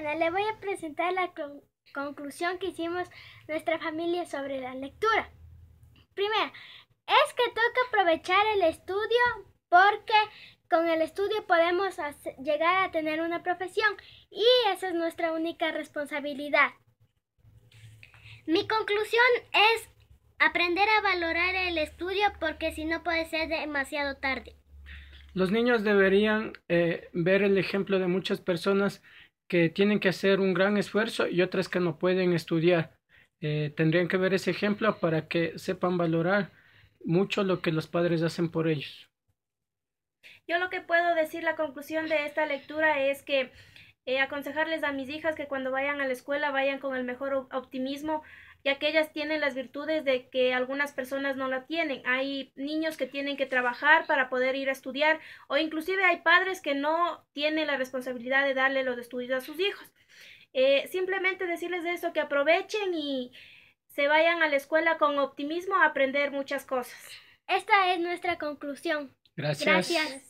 le voy a presentar la conclusión que hicimos nuestra familia sobre la lectura. Primera, es que toca aprovechar el estudio porque con el estudio podemos llegar a tener una profesión y esa es nuestra única responsabilidad. Mi conclusión es aprender a valorar el estudio porque si no puede ser demasiado tarde. Los niños deberían eh, ver el ejemplo de muchas personas que tienen que hacer un gran esfuerzo y otras que no pueden estudiar. Eh, tendrían que ver ese ejemplo para que sepan valorar mucho lo que los padres hacen por ellos. Yo lo que puedo decir, la conclusión de esta lectura es que eh, aconsejarles a mis hijas que cuando vayan a la escuela vayan con el mejor optimismo, ya que ellas tienen las virtudes de que algunas personas no la tienen. Hay niños que tienen que trabajar para poder ir a estudiar o inclusive hay padres que no tienen la responsabilidad de darle los estudios a sus hijos. Eh, simplemente decirles de eso, que aprovechen y se vayan a la escuela con optimismo a aprender muchas cosas. Esta es nuestra conclusión. Gracias.